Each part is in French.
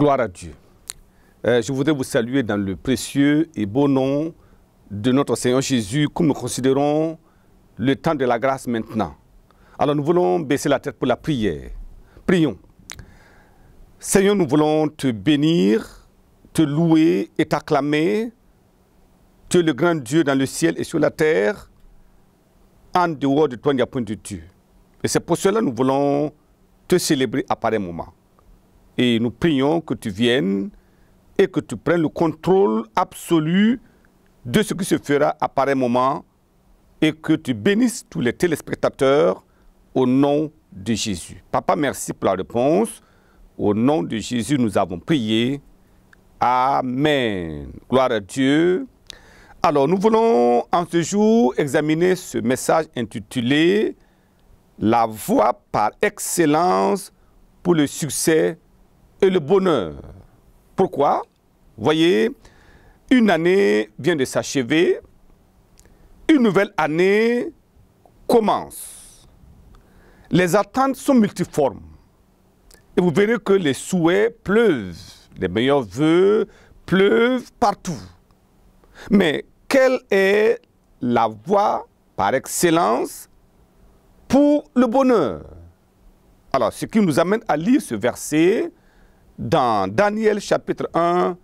Gloire à Dieu. Euh, je voudrais vous saluer dans le précieux et beau nom de notre Seigneur Jésus, comme nous considérons le temps de la grâce maintenant. Alors nous voulons baisser la tête pour la prière. Prions. Seigneur, nous voulons te bénir, te louer et t'acclamer. Tu es le grand Dieu dans le ciel et sur la terre. En dehors de toi, il n'y a point de Dieu. Et c'est pour cela que nous voulons te célébrer à pareil moment. Et nous prions que tu viennes et que tu prennes le contrôle absolu de ce qui se fera à pareil moment et que tu bénisses tous les téléspectateurs au nom de Jésus. Papa, merci pour la réponse. Au nom de Jésus, nous avons prié. Amen. Gloire à Dieu. Alors, nous voulons en ce jour examiner ce message intitulé La voie par excellence pour le succès et le bonheur. Pourquoi Voyez, une année vient de s'achever, une nouvelle année commence. Les attentes sont multiformes. Et vous verrez que les souhaits pleuvent, les meilleurs voeux pleuvent partout. Mais quelle est la voie par excellence pour le bonheur Alors, ce qui nous amène à lire ce verset dans Daniel chapitre 1,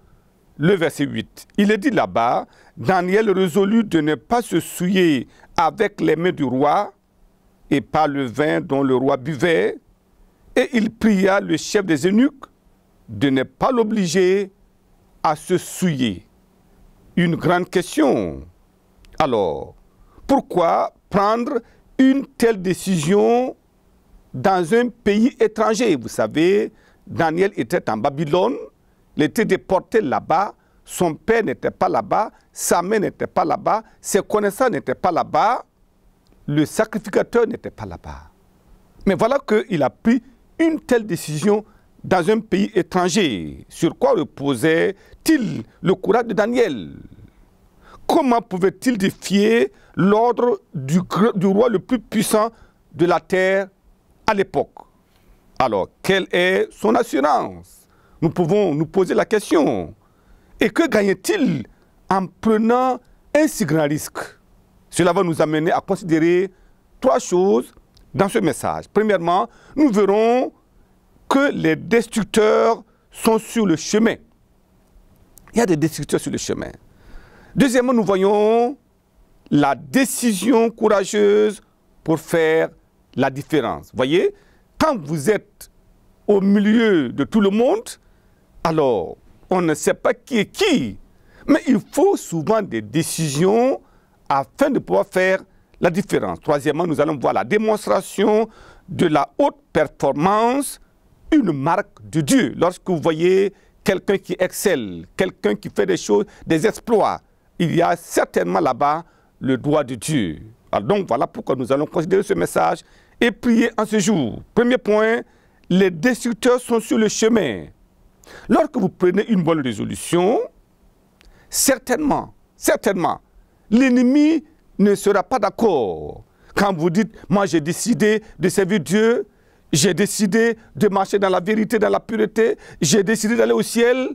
le verset 8. Il est dit là-bas, Daniel résolut de ne pas se souiller avec les mains du roi et pas le vin dont le roi buvait, et il pria le chef des eunuques de ne pas l'obliger à se souiller. Une grande question. Alors, pourquoi prendre une telle décision dans un pays étranger Vous savez, Daniel était en Babylone, il était déporté là-bas, son père n'était pas là-bas, sa mère n'était pas là-bas, ses connaissances n'étaient pas là-bas, le sacrificateur n'était pas là-bas. Mais voilà qu'il a pris une telle décision dans un pays étranger Sur quoi reposait-il le courage de Daniel Comment pouvait-il défier l'ordre du, du roi le plus puissant de la terre à l'époque Alors, quelle est son assurance Nous pouvons nous poser la question. Et que gagnait-il en prenant un si grand risque Cela va nous amener à considérer trois choses dans ce message. Premièrement, nous verrons que les destructeurs sont sur le chemin. Il y a des destructeurs sur le chemin. Deuxièmement, nous voyons la décision courageuse pour faire la différence. Voyez, quand vous êtes au milieu de tout le monde, alors on ne sait pas qui est qui. Mais il faut souvent des décisions afin de pouvoir faire la différence. Troisièmement, nous allons voir la démonstration de la haute performance, une marque de Dieu. Lorsque vous voyez quelqu'un qui excelle, quelqu'un qui fait des choses, des exploits, il y a certainement là-bas le doigt de Dieu. Alors donc voilà pourquoi nous allons considérer ce message et prier en ce jour. Premier point, les destructeurs sont sur le chemin. Lorsque vous prenez une bonne résolution, certainement, certainement, l'ennemi ne sera pas d'accord quand vous dites « moi j'ai décidé de servir Dieu, j'ai décidé de marcher dans la vérité, dans la pureté, j'ai décidé d'aller au ciel »,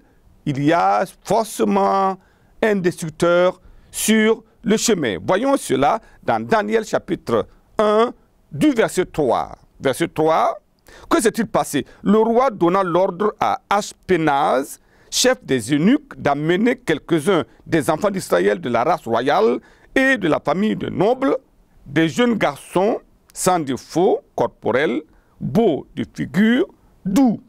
il y a forcément un destructeur sur le chemin. Voyons cela dans Daniel chapitre 1 du verset 3. Verset 3, que s'est-il passé Le roi donna l'ordre à Ashpenaz, chef des eunuques, d'amener quelques-uns des enfants d'Israël de la race royale et de la famille de nobles, des jeunes garçons sans défaut corporel, beaux de figure, doux,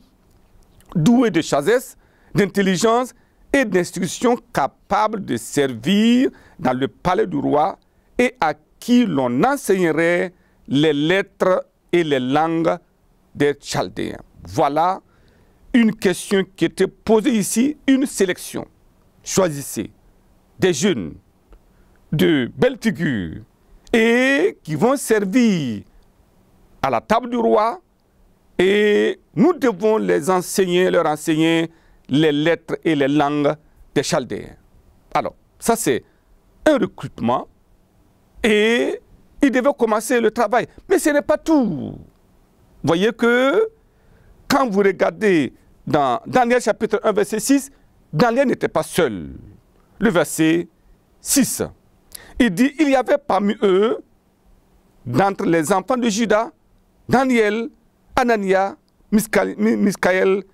doués de chasse, d'intelligence et d'instruction capables de servir dans le palais du roi et à qui l'on enseignerait les lettres et les langues des Chaldéens. Voilà une question qui était posée ici, une sélection. Choisissez des jeunes de belles et qui vont servir à la table du roi et nous devons les enseigner, leur enseigner les lettres et les langues des Chaldéens. Alors, ça c'est un recrutement et ils devaient commencer le travail. Mais ce n'est pas tout. Voyez que quand vous regardez dans Daniel chapitre 1 verset 6, Daniel n'était pas seul. Le verset 6. Il dit, il y avait parmi eux, d'entre les enfants de Judas, Daniel, Anania, Miskaël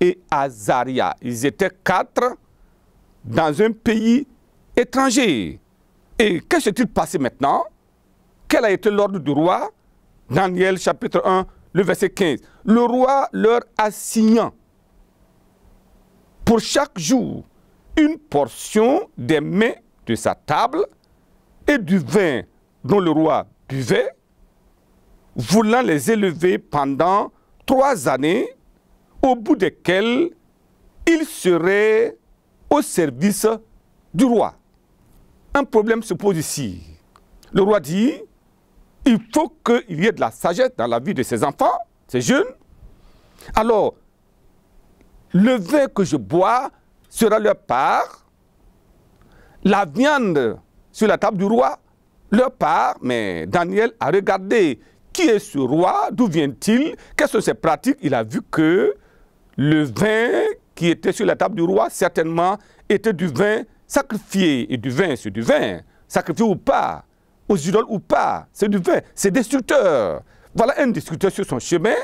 et Azaria. Ils étaient quatre dans un pays étranger. Et que s'est-il passé maintenant Quel a été l'ordre du roi Daniel chapitre 1, le verset 15. Le roi leur assignant pour chaque jour une portion des mets de sa table et du vin dont le roi buvait, voulant les élever pendant trois années, au bout desquelles ils seraient au service du roi. Un problème se pose ici. Le roi dit, il faut qu'il y ait de la sagesse dans la vie de ses enfants, ses jeunes. Alors, le vin que je bois sera leur part. La viande sur la table du roi leur part, mais Daniel a regardé qui est ce roi, d'où vient-il, qu'est-ce que ses pratique, Il a vu que le vin qui était sur la table du roi, certainement, était du vin sacrifié. Et du vin, c'est du vin, sacrifié ou pas, aux idoles ou pas, c'est du vin, c'est destructeur. Voilà un destructeur sur son chemin.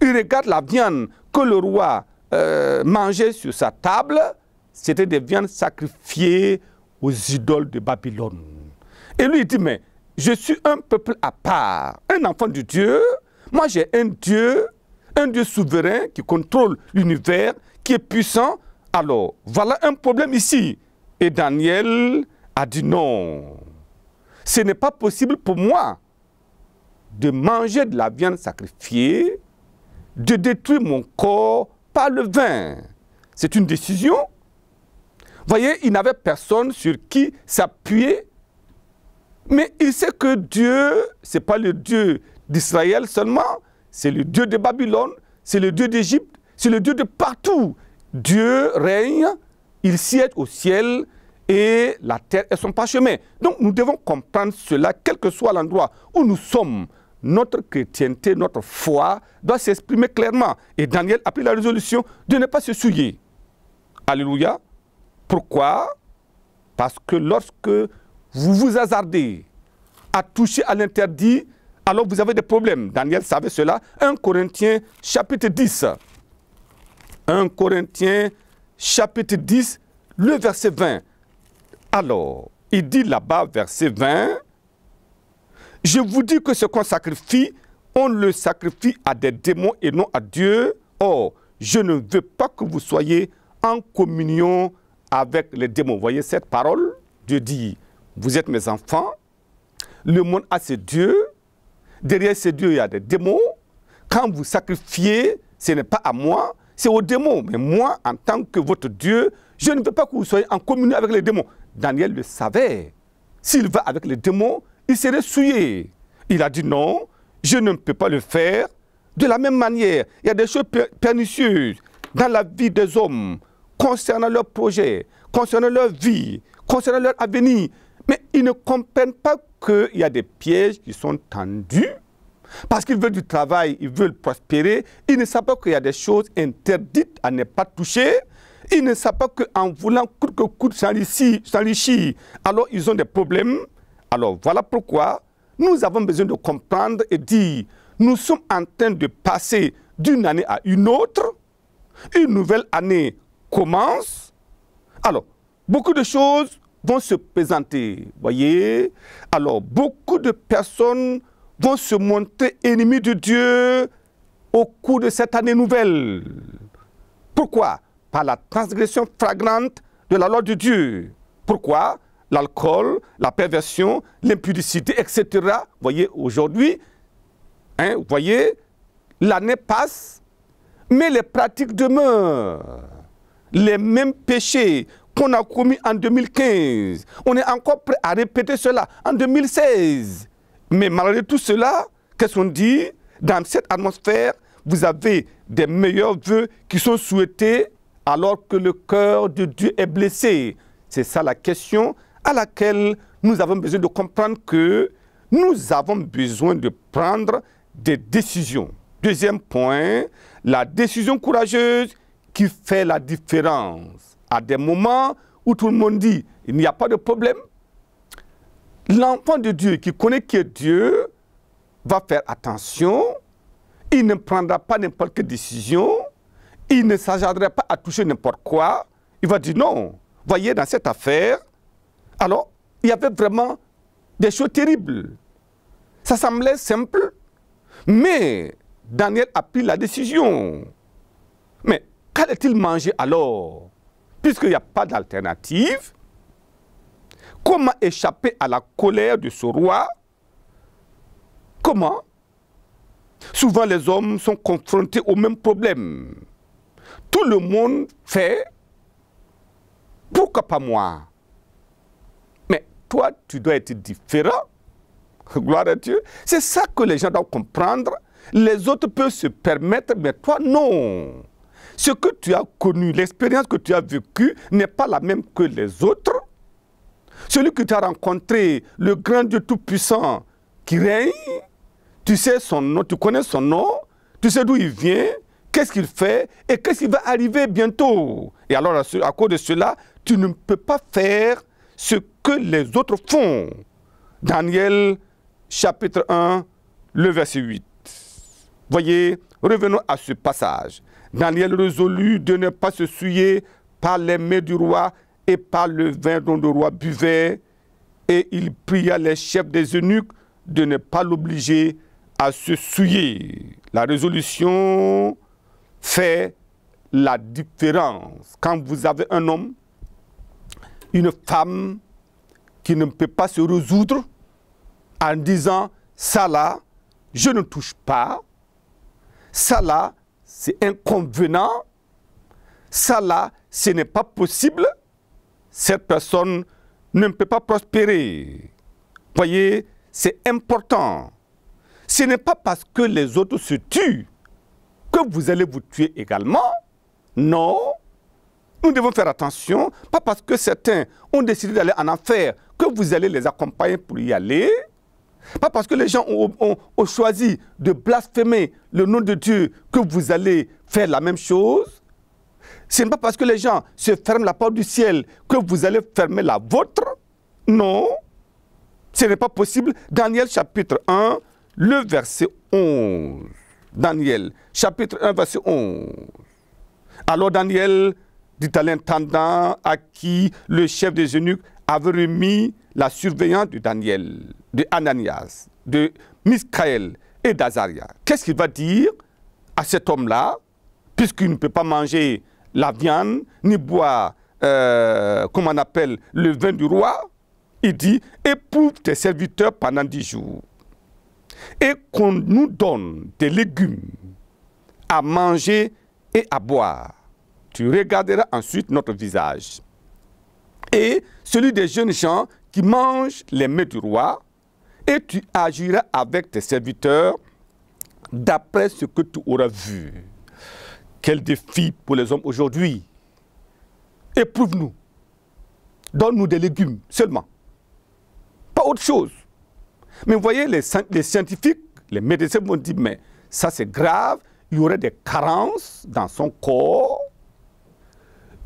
Il regarde la viande que le roi euh, mangeait sur sa table. C'était des viandes sacrifiées aux idoles de Babylone. Et lui, il dit, mais je suis un peuple à part, un enfant de Dieu. Moi, j'ai un Dieu, un Dieu souverain qui contrôle l'univers, qui est puissant. Alors, voilà un problème ici. Et Daniel a dit non. Ce n'est pas possible pour moi de manger de la viande sacrifiée, de détruire mon corps par le vin. C'est une décision voyez, il n'avait personne sur qui s'appuyer. Mais il sait que Dieu, ce n'est pas le Dieu d'Israël seulement, c'est le Dieu de Babylone, c'est le Dieu d'Égypte, c'est le Dieu de partout. Dieu règne, il siège au ciel et la terre est son parchemin. Donc nous devons comprendre cela, quel que soit l'endroit où nous sommes. Notre chrétienté, notre foi doit s'exprimer clairement. Et Daniel a pris la résolution de ne pas se souiller. Alléluia. Pourquoi Parce que lorsque vous vous hasardez à toucher à l'interdit, alors vous avez des problèmes. Daniel savait cela. 1 Corinthiens chapitre 10. 1 Corinthiens chapitre 10, le verset 20. Alors, il dit là-bas, verset 20, Je vous dis que ce qu'on sacrifie, on le sacrifie à des démons et non à Dieu. Or, je ne veux pas que vous soyez en communion avec les démons. voyez cette parole, Dieu dit, vous êtes mes enfants, le monde a ses dieux, derrière ces dieux, il y a des démons. Quand vous sacrifiez, ce n'est pas à moi, c'est aux démons. Mais moi, en tant que votre Dieu, je ne veux pas que vous soyez en communion avec les démons. Daniel le savait. S'il va avec les démons, il serait souillé. Il a dit non, je ne peux pas le faire. De la même manière, il y a des choses pernicieuses dans la vie des hommes concernant leur projet, concernant leur vie, concernant leur avenir. Mais ils ne comprennent pas qu'il y a des pièges qui sont tendus parce qu'ils veulent du travail, ils veulent prospérer. Ils ne savent pas qu'il y a des choses interdites à ne pas toucher. Ils ne savent pas qu'en voulant coûte que coûte s'enrichir, alors ils ont des problèmes. Alors voilà pourquoi nous avons besoin de comprendre et dire, nous sommes en train de passer d'une année à une autre, une nouvelle année commence, alors, beaucoup de choses vont se présenter, voyez. Alors, beaucoup de personnes vont se montrer ennemies de Dieu au cours de cette année nouvelle. Pourquoi Par la transgression flagrante de la loi de Dieu. Pourquoi L'alcool, la perversion, l'impudicité, etc. Voyez, aujourd'hui, hein, voyez, l'année passe, mais les pratiques demeurent les mêmes péchés qu'on a commis en 2015. On est encore prêt à répéter cela en 2016. Mais malgré tout cela, qu'est-ce qu'on dit Dans cette atmosphère, vous avez des meilleurs voeux qui sont souhaités alors que le cœur de Dieu est blessé. C'est ça la question à laquelle nous avons besoin de comprendre que nous avons besoin de prendre des décisions. Deuxième point, la décision courageuse qui fait la différence. À des moments où tout le monde dit, il n'y a pas de problème, l'enfant de Dieu qui connaît que Dieu va faire attention, il ne prendra pas n'importe quelle décision, il ne s'agirait pas à toucher n'importe quoi, il va dire non, voyez dans cette affaire, alors il y avait vraiment des choses terribles. Ça semblait simple, mais Daniel a pris la décision. Qu'allait-il manger alors Puisqu'il n'y a pas d'alternative, comment échapper à la colère de ce roi Comment Souvent les hommes sont confrontés au même problème. Tout le monde fait, pourquoi pas moi Mais toi, tu dois être différent. Gloire à Dieu. C'est ça que les gens doivent comprendre. Les autres peuvent se permettre, mais toi, non ce que tu as connu, l'expérience que tu as vécue n'est pas la même que les autres. Celui que tu as rencontré, le grand Dieu Tout-Puissant qui règne, tu sais son nom, tu connais son nom, tu sais d'où il vient, qu'est-ce qu'il fait et qu'est-ce qui va arriver bientôt. Et alors, à cause de cela, tu ne peux pas faire ce que les autres font. Daniel chapitre 1, le verset 8. Voyez, revenons à ce passage. Daniel résolut de ne pas se souiller par les mains du roi et par le vin dont le roi buvait, et il pria les chefs des eunuques de ne pas l'obliger à se souiller. La résolution fait la différence. Quand vous avez un homme, une femme qui ne peut pas se résoudre en disant ça là, je ne touche pas, ça là, c'est inconvenant, ça là, ce n'est pas possible, cette personne ne peut pas prospérer. Voyez, c'est important. Ce n'est pas parce que les autres se tuent que vous allez vous tuer également. Non, nous devons faire attention, pas parce que certains ont décidé d'aller en enfer que vous allez les accompagner pour y aller. Pas parce que les gens ont, choisi de blasphémer le nom de Dieu que vous allez faire la même chose. Ce n'est pas parce que les gens se ferment la porte du ciel que vous allez fermer la vôtre. Non, ce n'est pas possible. Daniel chapitre 1, le verset 11. Daniel chapitre 1, verset 11. Alors Daniel dit à l'intendant à qui le chef des eunuques avait remis la surveillance de Daniel de Ananias, de Miscaël et d'Azaria, qu'est-ce qu'il va dire à cet homme-là, puisqu'il ne peut pas manger la viande, ni boire, euh, comment on appelle, le vin du roi Il dit, éprouve tes serviteurs pendant dix jours, et qu'on nous donne des légumes à manger et à boire. Tu regarderas ensuite notre visage. Et celui des jeunes gens qui mangent les mets du roi, et tu agiras avec tes serviteurs d'après ce que tu auras vu. Quel défi pour les hommes aujourd'hui. Éprouve-nous. Donne-nous des légumes seulement. Pas autre chose. Mais vous voyez, les, scientifiques, les médecins m'ont dit, mais ça c'est grave, il y aurait des carences dans son corps,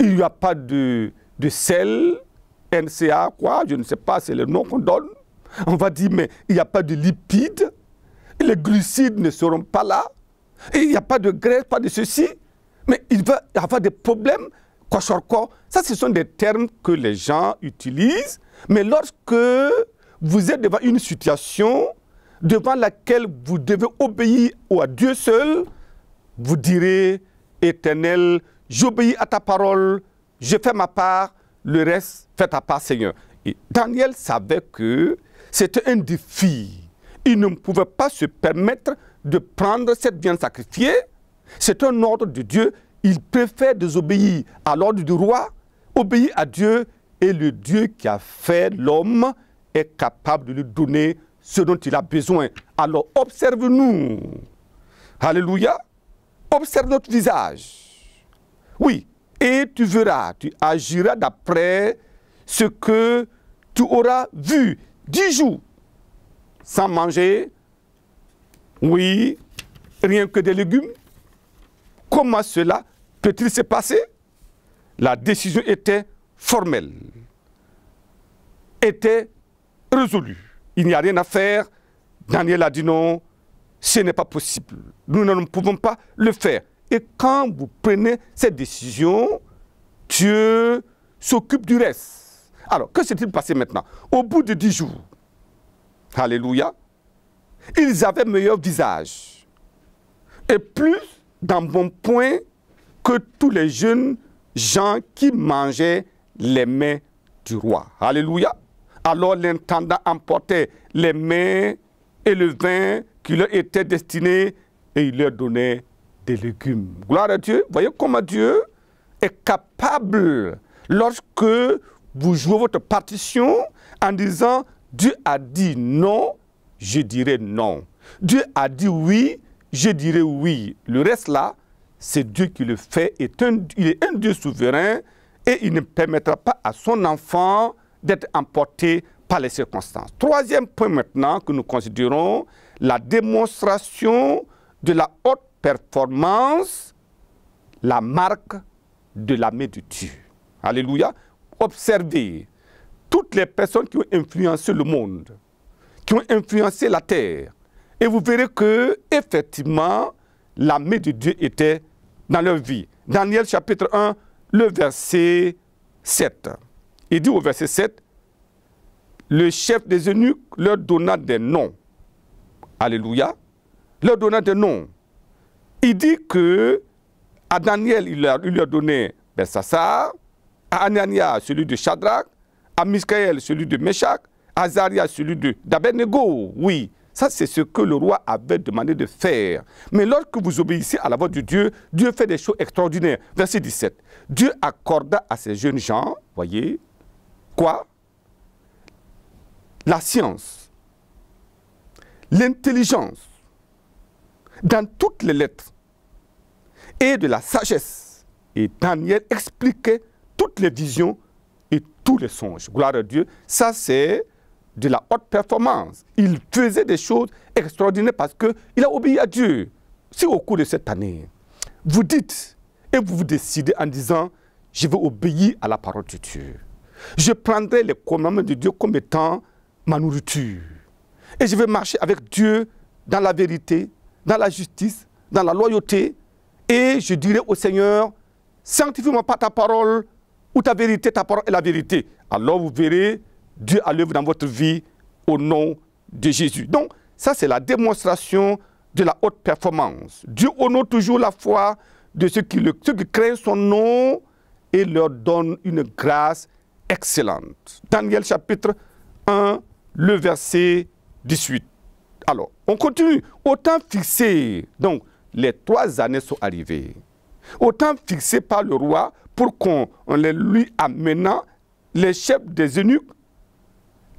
il n'y a pas de, sel, NCA, quoi, je ne sais pas, c'est le nom qu'on donne. On va dire, mais il n'y a pas de lipides, les glucides ne seront pas là, et il n'y a pas de graisse, pas de ceci. Mais il va y avoir des problèmes, quoi sur quoi. Ça, ce sont des termes que les gens utilisent. Mais lorsque vous êtes devant une situation devant laquelle vous devez obéir à Dieu seul, vous direz, Éternel, j'obéis à ta parole, je fais ma part, le reste, fais ta part, Seigneur. Et Daniel savait que c'était un défi. Il ne pouvait pas se permettre de prendre cette viande sacrifiée. C'est un ordre de Dieu. Il préfère désobéir à l'ordre du roi, obéir à Dieu. Et le Dieu qui a fait l'homme est capable de lui donner ce dont il a besoin. Alors observe-nous. Alléluia. Observe notre visage. Oui. Et tu verras, tu agiras d'après ce que tu auras vu dix jours sans manger, oui, rien que des légumes. Comment cela peut-il se passer La décision était formelle, était résolue. Il n'y a rien à faire. Daniel a dit non, ce n'est pas possible. Nous ne pouvons pas le faire. Et quand vous prenez cette décision, Dieu s'occupe du reste. Alors, que s'est-il passé maintenant Au bout de dix jours, Alléluia, ils avaient meilleur visage. Et plus dans bon point que tous les jeunes gens qui mangeaient les mains du roi. Alléluia. Alors l'intendant emportait les mains et le vin qui leur était destiné et il leur donnait des légumes. Gloire à Dieu. Voyez comment Dieu est capable, lorsque vous jouez votre partition en disant Dieu a dit non, je dirai non. Dieu a dit oui, je dirai oui. Le reste là, c'est Dieu qui le fait. il est un Dieu souverain et il ne permettra pas à son enfant d'être emporté par les circonstances. Troisième point maintenant que nous considérons, la démonstration de la haute performance, la marque de la de Dieu. Alléluia observer toutes les personnes qui ont influencé le monde, qui ont influencé la terre. Et vous verrez que, effectivement, la main de Dieu était dans leur vie. Daniel chapitre 1, le verset 7. Il dit au verset 7, le chef des eunuques leur donna des noms. Alléluia. Leur donna des noms. Il dit que à Daniel, il leur, il leur donnait à Anania celui de Shadrach, à Miskaël celui de Meshach, à Zaria celui de Dabenego. Oui, ça c'est ce que le roi avait demandé de faire. Mais lorsque vous obéissez à la voix de Dieu, Dieu fait des choses extraordinaires. Verset 17. Dieu accorda à ces jeunes gens, voyez, quoi La science, l'intelligence, dans toutes les lettres, et de la sagesse. Et Daniel expliquait les visions et tous les songes. Gloire à Dieu. Ça, c'est de la haute performance. Il faisait des choses extraordinaires parce qu'il a obéi à Dieu. Si au cours de cette année, vous dites et vous vous décidez en disant, je vais obéir à la parole de Dieu. Je prendrai les commandements de Dieu comme étant ma nourriture. Et je vais marcher avec Dieu dans la vérité, dans la justice, dans la loyauté. Et je dirai au Seigneur, sanctifie-moi par ta parole, où ta vérité, ta parole est la vérité. Alors vous verrez Dieu à l'œuvre dans votre vie au nom de Jésus. Donc, ça c'est la démonstration de la haute performance. Dieu honore toujours la foi de ceux qui, le, son nom et leur donne une grâce excellente. Daniel chapitre 1, le verset 18. Alors, on continue. Autant temps fixé, donc, les trois années sont arrivées autant fixé par le roi pour qu'on les lui amenant, les chefs des eunuques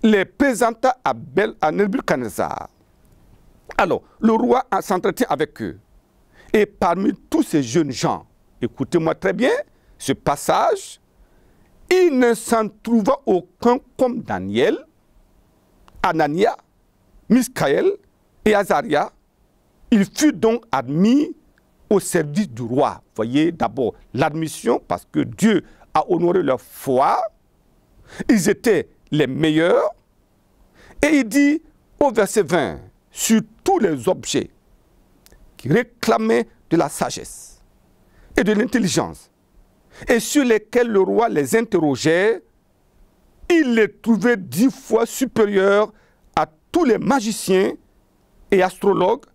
les présenta à Bel à Nebuchadnezzar. Alors, le roi s'entretient avec eux. Et parmi tous ces jeunes gens, écoutez-moi très bien ce passage, il ne s'en trouva aucun comme Daniel, Anania, Miskaël et Azaria. Il fut donc admis au service du roi. Voyez d'abord l'admission, parce que Dieu a honoré leur foi. Ils étaient les meilleurs. Et il dit au verset 20, sur tous les objets qui réclamaient de la sagesse et de l'intelligence, et sur lesquels le roi les interrogeait, il les trouvait dix fois supérieurs à tous les magiciens et astrologues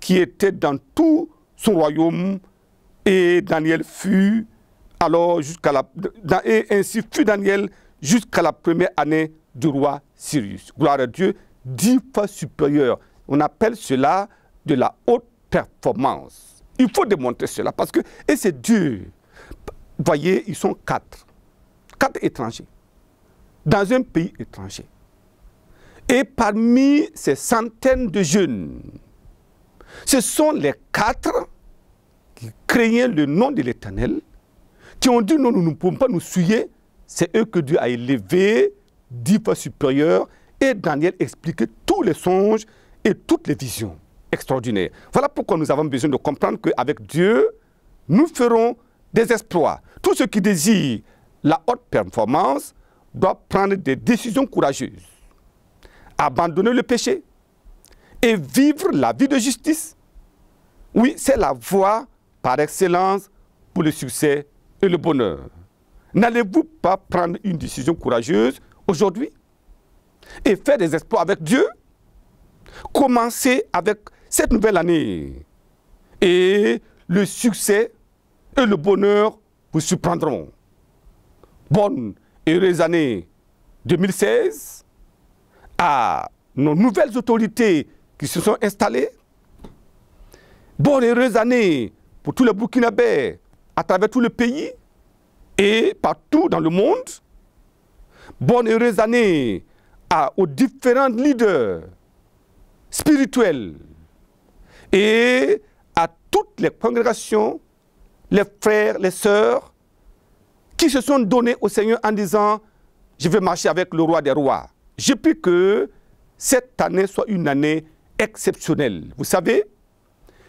qui étaient dans tout son royaume. Et Daniel fut alors jusqu'à la et ainsi fut Daniel jusqu'à la première année du roi Sirius. Gloire à Dieu, dix fois supérieur. On appelle cela de la haute performance. Il faut démontrer cela parce que et c'est dur. Voyez, ils sont quatre, quatre étrangers dans un pays étranger. Et parmi ces centaines de jeunes ce sont les quatre qui craignaient le nom de l'Éternel, qui ont dit non, nous ne pouvons pas nous souiller. C'est eux que Dieu a élevés dix fois supérieurs. Et Daniel expliquait tous les songes et toutes les visions extraordinaires. Voilà pourquoi nous avons besoin de comprendre qu'avec Dieu, nous ferons des exploits. Tout ceux qui désirent la haute performance doit prendre des décisions courageuses. Abandonner le péché, et vivre la vie de justice. Oui, c'est la voie par excellence pour le succès et le bonheur. N'allez-vous pas prendre une décision courageuse aujourd'hui et faire des exploits avec Dieu Commencez avec cette nouvelle année et le succès et le bonheur vous surprendront. Bonne et heureuse année 2016 à nos nouvelles autorités qui se sont installés. Bonne heureuse année pour tous les Burkinabés à travers tout le pays et partout dans le monde. Bonne heureuse année à, aux différents leaders spirituels et à toutes les congrégations, les frères, les sœurs qui se sont donnés au Seigneur en disant « Je vais marcher avec le roi des rois ». Je prie que cette année soit une année exceptionnel. Vous savez,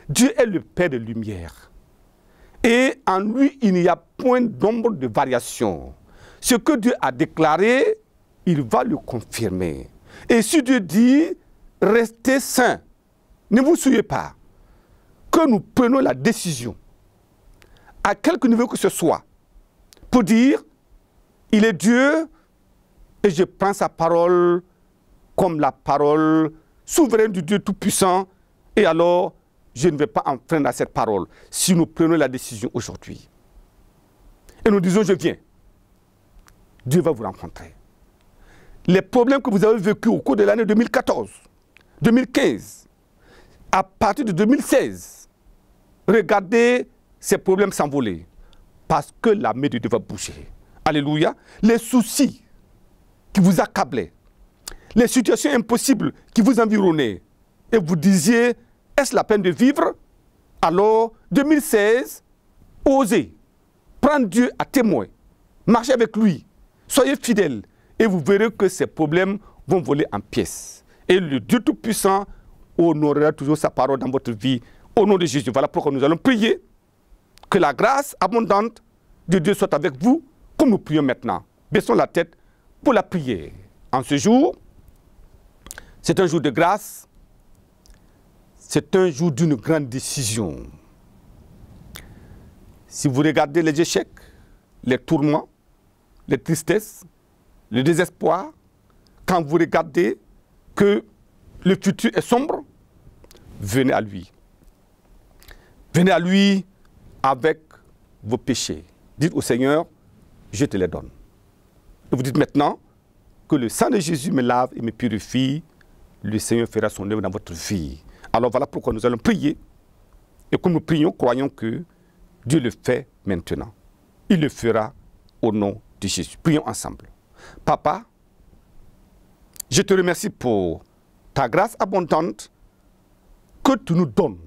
Dieu est le Père de lumière. Et en lui, il n'y a point d'ombre de variation. Ce que Dieu a déclaré, il va le confirmer. Et si Dieu dit, restez saints, ne vous souillez pas, que nous prenons la décision, à quelque niveau que ce soit, pour dire, il est Dieu, et je prends sa parole comme la parole souverain du Dieu Tout-Puissant, et alors je ne vais pas enfreindre à cette parole si nous prenons la décision aujourd'hui. Et nous disons, je viens. Dieu va vous rencontrer. Les problèmes que vous avez vécus au cours de l'année 2014, 2015, à partir de 2016, regardez ces problèmes s'envoler parce que la main Dieu va bouger. Alléluia. Les soucis qui vous accablaient, les situations impossibles qui vous environnaient et vous disiez est-ce la peine de vivre Alors, 2016, osez prendre Dieu à témoin, marchez avec lui, soyez fidèles et vous verrez que ces problèmes vont voler en pièces. Et le Dieu Tout-Puissant honorera toujours sa parole dans votre vie au nom de Jésus. Voilà pourquoi nous allons prier que la grâce abondante de Dieu soit avec vous, comme nous prions maintenant. Baissons la tête pour la prière. En ce jour, c'est un jour de grâce, c'est un jour d'une grande décision. Si vous regardez les échecs, les tourments, les tristesses, le désespoir, quand vous regardez que le futur est sombre, venez à lui. Venez à lui avec vos péchés. Dites au Seigneur, je te les donne. Et vous dites maintenant que le sang de Jésus me lave et me purifie le Seigneur fera son œuvre dans votre vie. Alors voilà pourquoi nous allons prier. Et comme nous prions, croyons que Dieu le fait maintenant. Il le fera au nom de Jésus. Prions ensemble. Papa, je te remercie pour ta grâce abondante que tu nous donnes.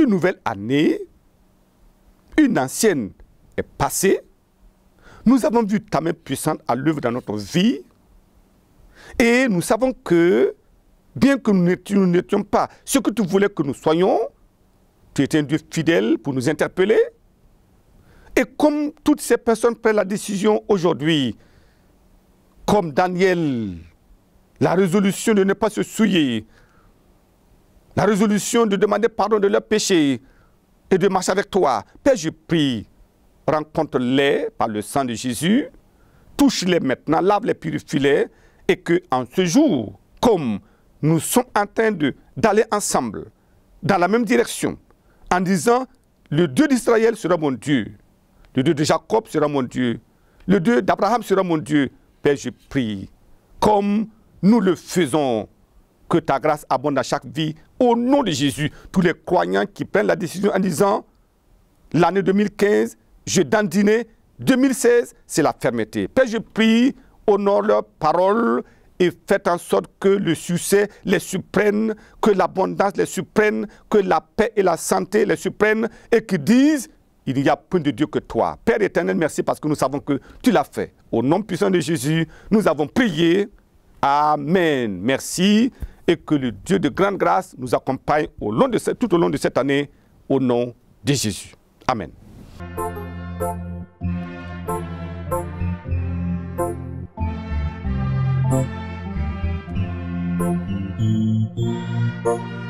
Une nouvelle année, une ancienne est passée. Nous avons vu ta main puissante à l'œuvre dans notre vie. Et nous savons que, bien que nous n'étions pas ce que tu voulais que nous soyons, tu étais un Dieu fidèle pour nous interpeller. Et comme toutes ces personnes prennent la décision aujourd'hui, comme Daniel, la résolution de ne pas se souiller, la résolution de demander pardon de leurs péchés et de marcher avec toi. Père, je prie, rencontre-les par le sang de Jésus, touche-les maintenant, lave-les, purifie-les, et que en ce jour, comme nous sommes en train d'aller ensemble dans la même direction, en disant le Dieu d'Israël sera mon Dieu, le Dieu de Jacob sera mon Dieu, le Dieu d'Abraham sera mon Dieu. Père, ben, je prie, comme nous le faisons, que ta grâce abonde à chaque vie. Au nom de Jésus, tous les croyants qui prennent la décision en disant, l'année 2015, je dîner, 2016, c'est la fermeté. Père, ben, je prie honore leur parole et faites en sorte que le succès les suprême que l'abondance les suprême que la paix et la santé les suprême et qu'ils disent il n'y a plus de Dieu que toi. Père éternel, merci parce que nous savons que tu l'as fait. Au nom puissant de Jésus, nous avons prié. Amen. Merci et que le Dieu de grande grâce nous accompagne au long de tout au long de cette année au nom de Jésus. Amen. Thank you.